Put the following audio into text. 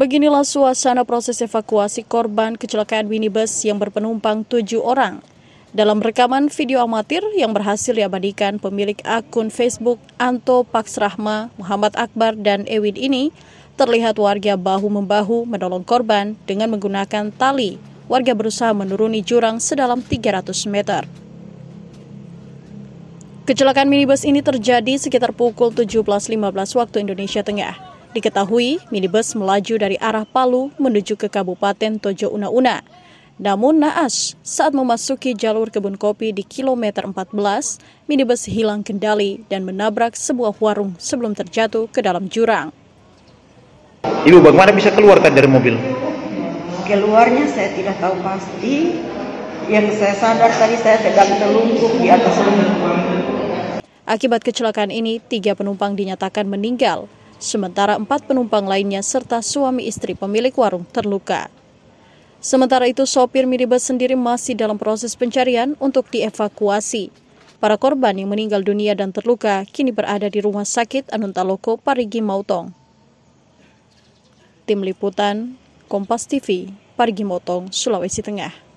Beginilah suasana proses evakuasi korban kecelakaan minibus yang berpenumpang tujuh orang. Dalam rekaman video amatir yang berhasil diabadikan pemilik akun Facebook Anto Paksrahma, Muhammad Akbar, dan Ewid ini, terlihat warga bahu-membahu menolong korban dengan menggunakan tali. Warga berusaha menuruni jurang sedalam 300 meter. Kecelakaan minibus ini terjadi sekitar pukul 17.15 waktu Indonesia Tengah. Diketahui, minibus melaju dari arah Palu menuju ke Kabupaten Tojo Una-Una. Namun naas, saat memasuki jalur kebun kopi di kilometer 14, minibus hilang kendali dan menabrak sebuah warung sebelum terjatuh ke dalam jurang. Ibu, bagaimana bisa keluar kan dari mobil? Keluarnya saya tidak tahu pasti. Yang saya sadar tadi saya sedang telungkup di atas rumah. Akibat kecelakaan ini, tiga penumpang dinyatakan meninggal sementara empat penumpang lainnya serta suami istri pemilik warung terluka. Sementara itu, sopir minibus sendiri masih dalam proses pencarian untuk dievakuasi. Para korban yang meninggal dunia dan terluka kini berada di rumah sakit Anuntaloko Parigi Mautong. Tim Liputan, Kompas TV, Parigi Mautong, Sulawesi Tengah.